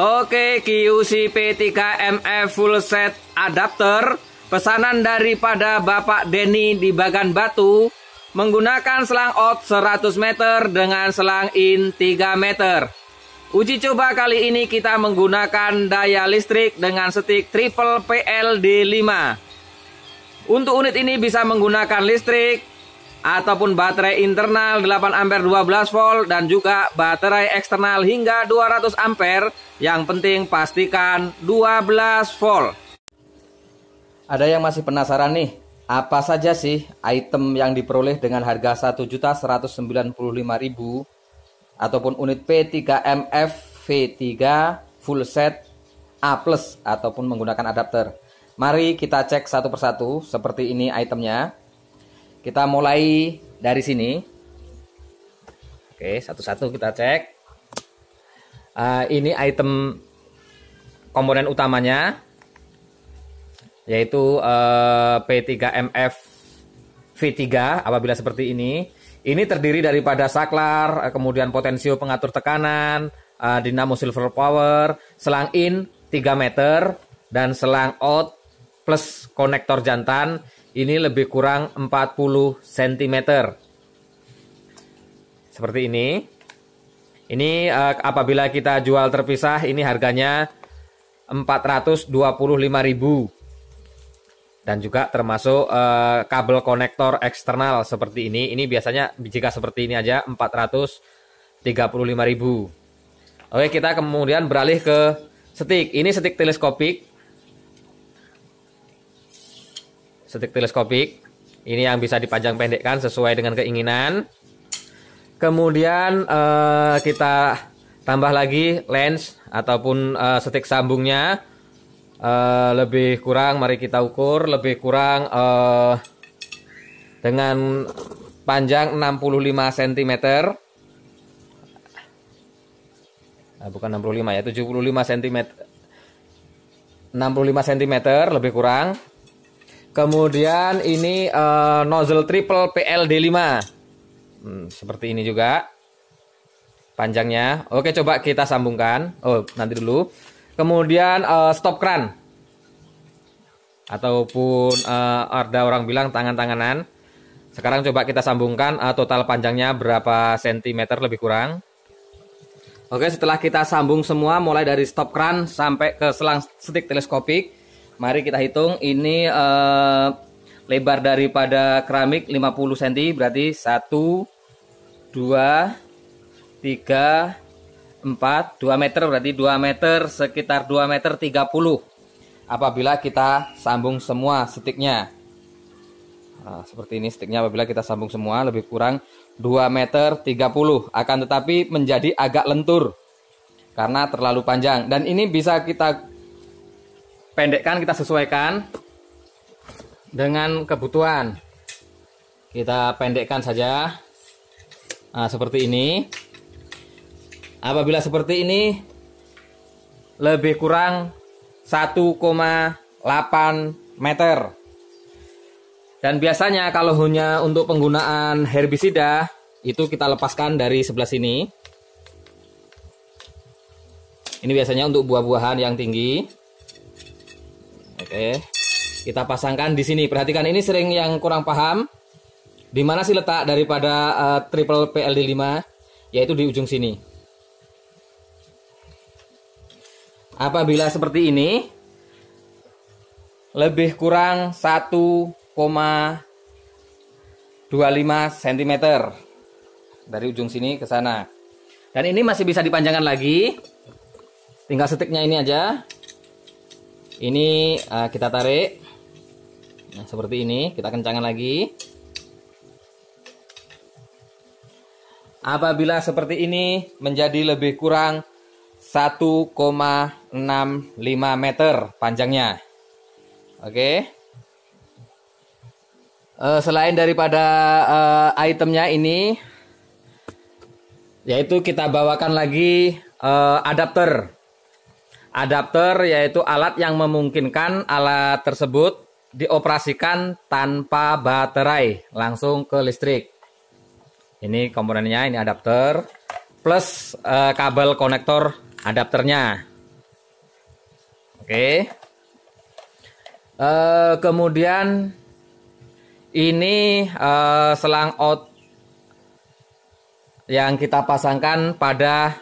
Oke, QC P3MF full set adapter pesanan daripada Bapak Denny di Bagan Batu menggunakan selang out 100 meter dengan selang in 3 meter. Uji coba kali ini kita menggunakan daya listrik dengan stick triple PLD5. Untuk unit ini bisa menggunakan listrik ataupun baterai internal 8 ampere 12 volt dan juga baterai eksternal hingga 200 ampere. Yang penting pastikan 12 volt. Ada yang masih penasaran nih, apa saja sih item yang diperoleh dengan harga 1.195.000 ataupun unit P3MF V3 full set A+ ataupun menggunakan adapter. Mari kita cek satu persatu seperti ini itemnya. Kita mulai dari sini. Oke, satu-satu kita cek. Uh, ini item komponen utamanya yaitu uh, P3MF V3 apabila seperti ini. Ini terdiri daripada saklar, eh, kemudian potensio pengatur tekanan, uh, dinamo silver power, selang in 3 meter dan selang out plus konektor jantan ini lebih kurang 40 cm. Seperti ini. Ini uh, apabila kita jual terpisah ini harganya 425.000 dan juga termasuk uh, kabel konektor eksternal seperti ini. Ini biasanya jika seperti ini aja 435.000. Oke, kita kemudian beralih ke stik. Ini stik teleskopik Setik teleskopik. Ini yang bisa dipajang pendekkan sesuai dengan keinginan. Kemudian uh, kita tambah lagi lens ataupun uh, setik sambungnya. Uh, lebih kurang mari kita ukur lebih kurang uh, dengan panjang 65 cm nah, bukan 65 ya 75 cm 65 cm lebih kurang Kemudian ini uh, nozzle triple PLD5. Hmm, seperti ini juga. Panjangnya. Oke, coba kita sambungkan. Oh, nanti dulu. Kemudian uh, stop kran. Ataupun uh, ada orang bilang tangan-tanganan. Sekarang coba kita sambungkan uh, total panjangnya berapa sentimeter lebih kurang. Oke, setelah kita sambung semua mulai dari stop kran sampai ke selang stick teleskopik Mari kita hitung ini uh, lebar daripada keramik 50 cm berarti 1 2 3 4 2 meter berarti 2 meter sekitar 2 meter 30 apabila kita sambung semua stiknya nah, seperti ini stiknya apabila kita sambung semua lebih kurang 2 meter 30 akan tetapi menjadi agak lentur karena terlalu panjang dan ini bisa kita pendekkan kita sesuaikan dengan kebutuhan kita pendekkan saja nah, seperti ini apabila seperti ini lebih kurang 1,8 meter dan biasanya kalau hanya untuk penggunaan herbisida itu kita lepaskan dari sebelah sini ini biasanya untuk buah-buahan yang tinggi Oke. Kita pasangkan di sini. Perhatikan ini sering yang kurang paham. Di mana sih letak daripada uh, triple PLD5? Yaitu di ujung sini. Apabila seperti ini lebih kurang 1,25 cm dari ujung sini ke sana. Dan ini masih bisa dipanjangkan lagi. Tinggal setiknya ini aja ini uh, kita tarik nah, seperti ini kita kencangkan lagi apabila seperti ini menjadi lebih kurang 1,65 meter panjangnya oke okay. uh, eh, selain daripada uh, itemnya ini yaitu kita bawakan lagi uh, adapter Adapter yaitu alat yang memungkinkan alat tersebut dioperasikan tanpa baterai langsung ke listrik. Ini komponennya, ini adapter plus eh, kabel konektor adapternya. Oke. Eh, kemudian ini eh, selang out yang kita pasangkan pada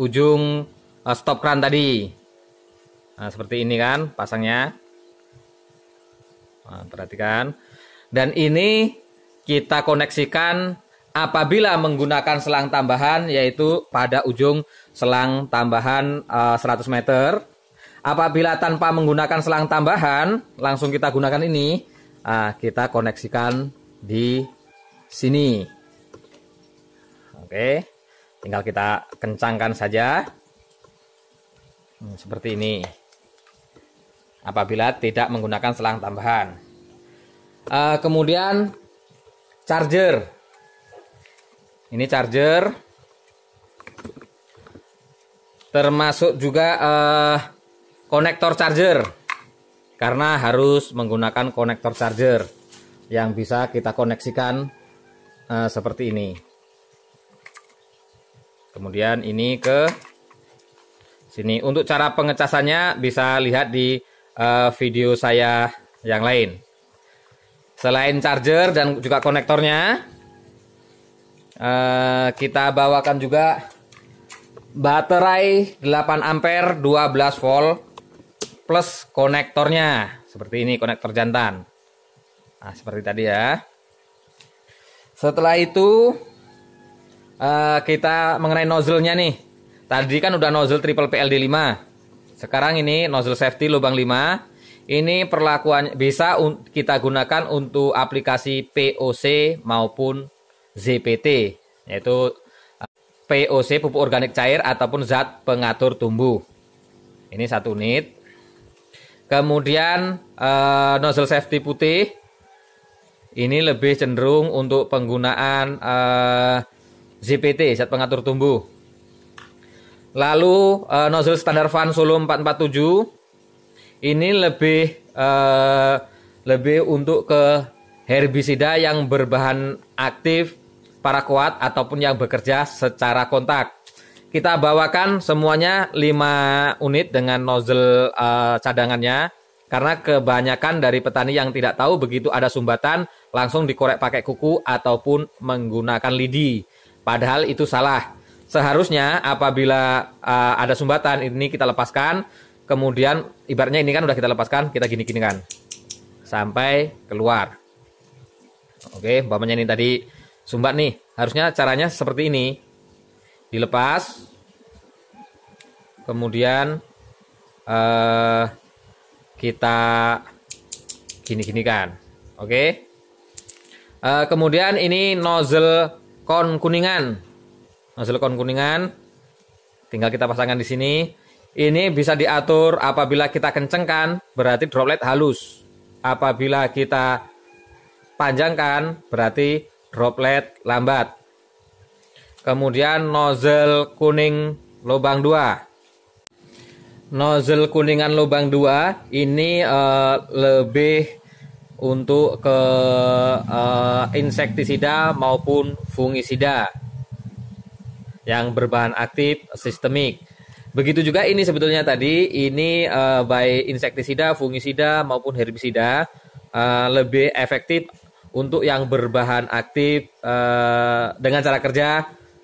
ujung Ah, stop kran tadi. Nah, seperti ini kan pasangnya. Nah, perhatikan. Dan ini kita koneksikan apabila menggunakan selang tambahan yaitu pada ujung selang tambahan uh, ah, 100 meter. Apabila tanpa menggunakan selang tambahan, langsung kita gunakan ini. Uh, kita koneksikan di sini. Oke. Tinggal kita kencangkan saja. Hmm, seperti ini apabila tidak menggunakan selang tambahan uh, kemudian charger ini charger termasuk juga uh, konektor charger karena harus menggunakan konektor charger yang bisa kita koneksikan uh, seperti ini kemudian ini ke sini. Untuk cara pengecasannya bisa lihat di uh, video saya yang lain. Selain charger dan juga konektornya, uh, kita bawakan juga baterai 8 ampere 12 volt plus konektornya. Seperti ini konektor jantan. Nah, seperti tadi ya. Setelah itu uh, kita mengenai nozzle-nya nih. Tadi kan udah nozzle triple PLD 5. Sekarang ini nozzle safety lubang 5. Ini perlakuan bisa kita gunakan untuk aplikasi POC maupun ZPT, yaitu eh, POC pupuk organik cair ataupun zat pengatur tumbuh. Ini satu unit. Kemudian eh, nozzle safety putih ini lebih cenderung untuk penggunaan eh, ZPT zat pengatur tumbuh Lalu uh, eh, nozzle standar fan Solo 447 ini lebih uh, lebih untuk ke herbisida yang berbahan aktif para ataupun yang bekerja secara kontak. Kita bawakan semuanya 5 unit dengan nozzle uh, cadangannya karena kebanyakan dari petani yang tidak tahu begitu ada sumbatan langsung dikorek pakai kuku ataupun menggunakan lidi. Padahal itu salah seharusnya apabila uh, ada sumbatan ini kita lepaskan kemudian ibaratnya ini kan udah kita lepaskan kita gini gini kan sampai keluar oke umpamanya ini tadi sumbat nih harusnya caranya seperti ini dilepas kemudian uh, kita gini gini kan oke uh, kemudian ini nozzle kon kuningan kon kuningan. Tinggal kita pasangkan di sini. Ini bisa diatur apabila kita kencengkan berarti droplet halus. Apabila kita panjangkan berarti droplet lambat. Kemudian nozzle kuning lubang 2. Nozzle kuningan lubang 2 ini uh, lebih untuk ke uh, insektisida maupun fungisida yang berbahan aktif sistemik. Begitu juga ini sebetulnya tadi ini uh, baik insektisida, fungisida maupun herbisida uh, lebih efektif untuk yang berbahan aktif uh, dengan cara kerja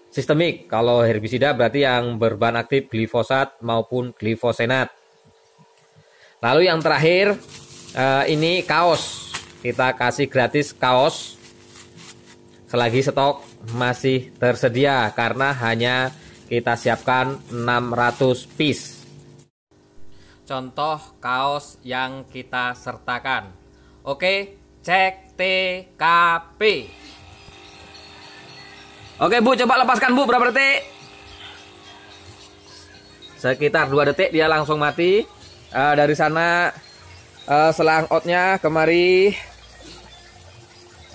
sistemik. Kalau herbisida berarti yang berbahan aktif glifosat maupun glifosenat. Lalu yang terakhir uh, ini kaos. Kita kasih gratis kaos selagi stok masih tersedia karena hanya kita siapkan 600 piece. Contoh kaos yang kita sertakan. Oke, cek TKP. Oke, Bu, coba lepaskan, Bu, berapa detik? Sekitar 2 detik dia langsung mati. Uh, dari sana uh, selang outnya kemari.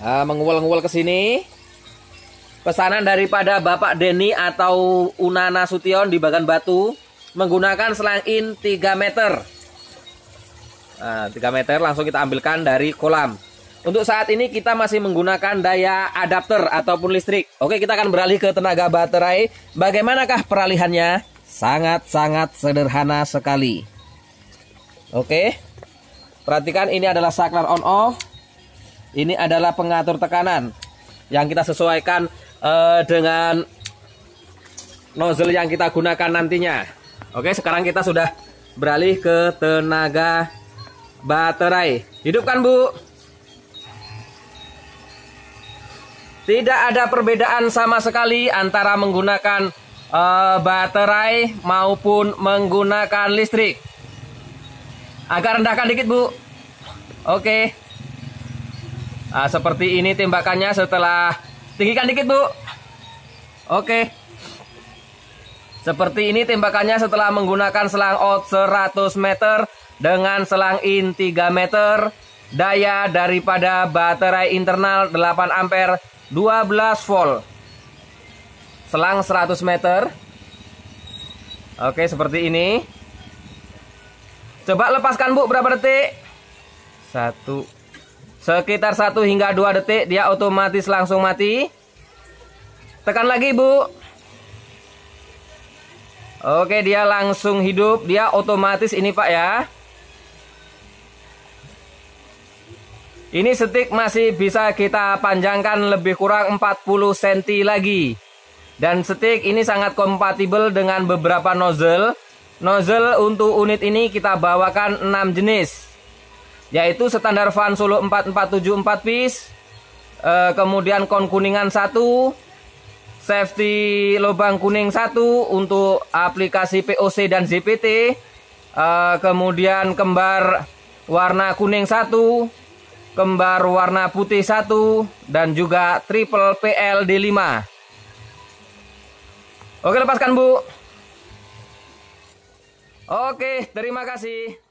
Uh, mengual-ngual ke sini. Pesanan daripada Bapak Denny atau Unana Sution di Bagan Batu menggunakan selang in 3 meter. Nah, 3 meter langsung kita ambilkan dari kolam. Untuk saat ini kita masih menggunakan daya adapter ataupun listrik. Oke, kita akan beralih ke tenaga baterai. Bagaimanakah peralihannya? Sangat-sangat sederhana sekali. Oke. Perhatikan ini adalah saklar on off. Ini adalah pengatur tekanan yang kita sesuaikan uh, dengan nozzle yang kita gunakan nantinya. Oke, sekarang kita sudah beralih ke tenaga baterai. Hidupkan, Bu. Tidak ada perbedaan sama sekali antara menggunakan uh, baterai maupun menggunakan listrik. Agar rendahkan dikit, Bu. Oke. Nah, seperti ini tembakannya setelah Tinggikan dikit, Bu. Oke. Seperti ini tembakannya setelah menggunakan selang out 100 meter dengan selang in 3 meter. Daya daripada baterai internal 8 ampere 12 volt. Selang 100 meter. Oke, seperti ini. Coba lepaskan, Bu, berapa detik? Satu, Sekitar 1 hingga 2 detik dia otomatis langsung mati. Tekan lagi, Bu. Oke, dia langsung hidup. Dia otomatis ini, Pak ya. Ini stick masih bisa kita panjangkan lebih kurang 40 cm lagi. Dan stick ini sangat kompatibel dengan beberapa nozzle. Nozzle untuk unit ini kita bawakan 6 jenis yaitu standar fan Solo 4474 piece uh, kemudian kon kuningan 1 safety lubang kuning 1 untuk aplikasi POC dan ZPT uh, eh, kemudian kembar warna kuning 1 kembar warna putih 1 dan juga triple PLD 5 Oke lepaskan bu Oke terima kasih